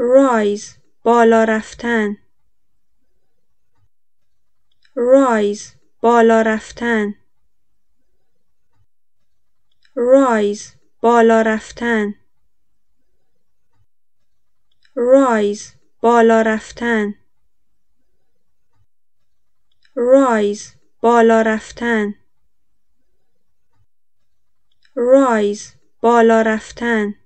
رایز بالا رفتن رایز بالا رفتن رایز بالا رفتن رایز بالا رفتن رایز بالا رفتن رایز بالا رفتن